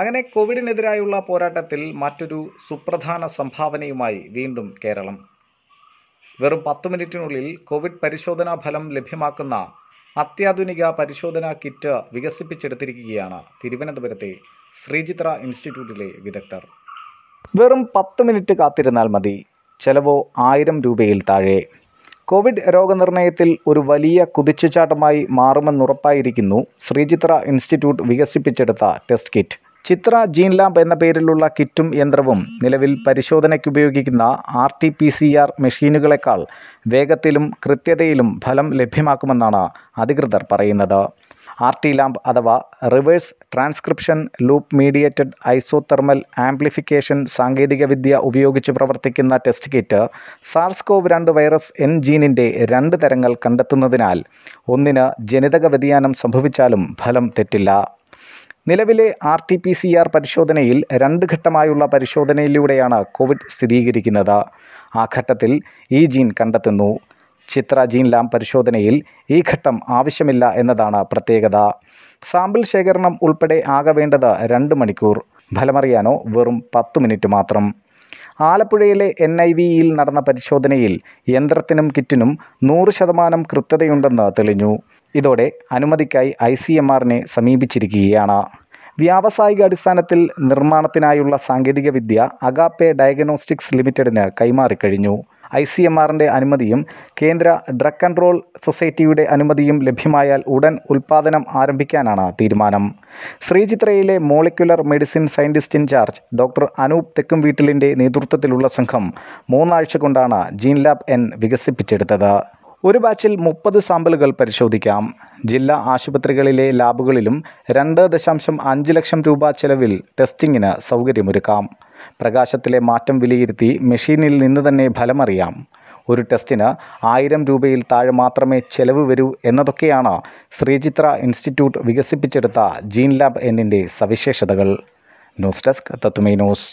അങ്ങനെ കോവിഡിനെതിരായുള്ള പോരാട്ടത്തിൽ മറ്റൊരു സുപ്രധാന സംഭാവനയുമായി വീണ്ടും കേരളം വെറും പത്ത് മിനിറ്റിനുള്ളിൽ കോവിഡ് പരിശോധനാ ഫലം ലഭ്യമാക്കുന്ന അത്യാധുനിക പരിശോധനാ കിറ്റ് വികസിപ്പിച്ചെടുത്തിരിക്കുകയാണ് തിരുവനന്തപുരത്തെ ശ്രീചിത്ര ഇൻസ്റ്റിറ്റ്യൂട്ടിലെ വിദഗ്ധർ വെറും പത്ത് മിനിറ്റ് കാത്തിരുന്നാൽ മതി ചെലവോ ആയിരം രൂപയിൽ താഴെ കോവിഡ് രോഗനിർണയത്തിൽ ഒരു വലിയ കുതിച്ചുചാട്ടമായി മാറുമെന്നുറപ്പായിരിക്കുന്നു ശ്രീചിത്ര ഇൻസ്റ്റിറ്റ്യൂട്ട് വികസിപ്പിച്ചെടുത്ത test kit Chitra gene lab എന്ന പേരിലുള്ള കിറ്റും യന്ത്രവും നിലവിൽ പരിശോധനയ്ക്ക് ഉപയോഗിക്കുന്ന R T P C R മെഷീനുകളെക്കാൾ വേഗത്തിലും കൃത്യതയിലും ഫലം ലഭ്യമാക്കുമെന്നാണ് അധികൃതർ പറയുന്നത് ആർ ടി ലാംബ് അഥവാ reverse transcription loop mediated isothermal amplification സാങ്കേതികവിദ്യ ഉപയോഗിച്ച് പ്രവർത്തിക്കുന്ന ടെസ്റ്റ് കിറ്റ് സാർസ്കോവ് രണ്ട് വൈറസ് എൻ ജീനിൻ്റെ രണ്ട് തരങ്ങൾ കണ്ടെത്തുന്നതിനാൽ ഒന്നിന് ജനിതക വ്യതിയാനം സംഭവിച്ചാലും ഫലം തെറ്റില്ല നിലവിലെ R T P C R പരിശോധനയിൽ രണ്ട് ഘട്ടമായുള്ള പരിശോധനയിലൂടെയാണ് കോവിഡ് സ്ഥിരീകരിക്കുന്നത് ആ ഘട്ടത്തിൽ ഈ ജീൻ കണ്ടെത്തുന്നു ചിത്ര ജീൻ ലാം പരിശോധനയിൽ ഈ ഘട്ടം ആവശ്യമില്ല എന്നതാണ് പ്രത്യേകത സാമ്പിൾ ശേഖരണം ഉൾപ്പെടെ ആകെ വേണ്ടത് രണ്ട് മണിക്കൂർ ഫലമറിയാനോ വെറും പത്ത് മിനിറ്റ് മാത്രം ആലപ്പുഴയിലെ എൻ ഐ വിയിൽ നടന്ന പരിശോധനയിൽ യന്ത്രത്തിനും കിറ്റിനും നൂറ് ശതമാനം കൃത്യതയുണ്ടെന്ന് തെളിഞ്ഞു ഇതോടെ അനുമതിക്കായി ഐ സി എം ആറിനെ സമീപിച്ചിരിക്കുകയാണ് വ്യാവസായിക അടിസ്ഥാനത്തിൽ നിർമ്മാണത്തിനായുള്ള സാങ്കേതികവിദ്യ അഗാപ്പെ ഡയഗ്നോസ്റ്റിക്സ് ലിമിറ്റഡിന് കൈമാറിക്കഴിഞ്ഞു ഐ സി എം ആറിൻ്റെ അനുമതിയും കേന്ദ്ര ഡ്രഗ് കൺട്രോൾ സൊസൈറ്റിയുടെ അനുമതിയും ലഭ്യമായാൽ ഉടൻ ഉൽപ്പാദനം ആരംഭിക്കാനാണ് തീരുമാനം ശ്രീചിത്രയിലെ molecular medicine scientist in charge doctor Anoop തെക്കും വീട്ടിലിൻ്റെ നേതൃത്വത്തിലുള്ള സംഘം മൂന്നാഴ്ച കൊണ്ടാണ് ജീൻ ലാബ് എൻ വികസിപ്പിച്ചെടുത്തത് ഒരു ബാച്ചിൽ മുപ്പത് സാമ്പിളുകൾ പരിശോധിക്കാം ജില്ലാ ആശുപത്രികളിലെ ലാബുകളിലും രണ്ട് ദശാംശം അഞ്ച് ലക്ഷം രൂപ ചെലവിൽ ടെസ്റ്റിങ്ങിന് സൗകര്യമൊരുക്കാം പ്രകാശത്തിലെ മാറ്റം വിലയിരുത്തി മെഷീനിൽ നിന്ന് തന്നെ ഫലമറിയാം ഒരു ടെസ്റ്റിന് ആയിരം രൂപയിൽ താഴെ മാത്രമേ ചെലവ് വരൂ എന്നതൊക്കെയാണ് ശ്രീചിത്ര ഇൻസ്റ്റിറ്റ്യൂട്ട് വികസിപ്പിച്ചെടുത്ത ജീൻ ലാബ് എന്നിൻ്റെ സവിശേഷതകൾ ന്യൂസ് ഡെസ്ക് തത്തുമൈ ന്യൂസ്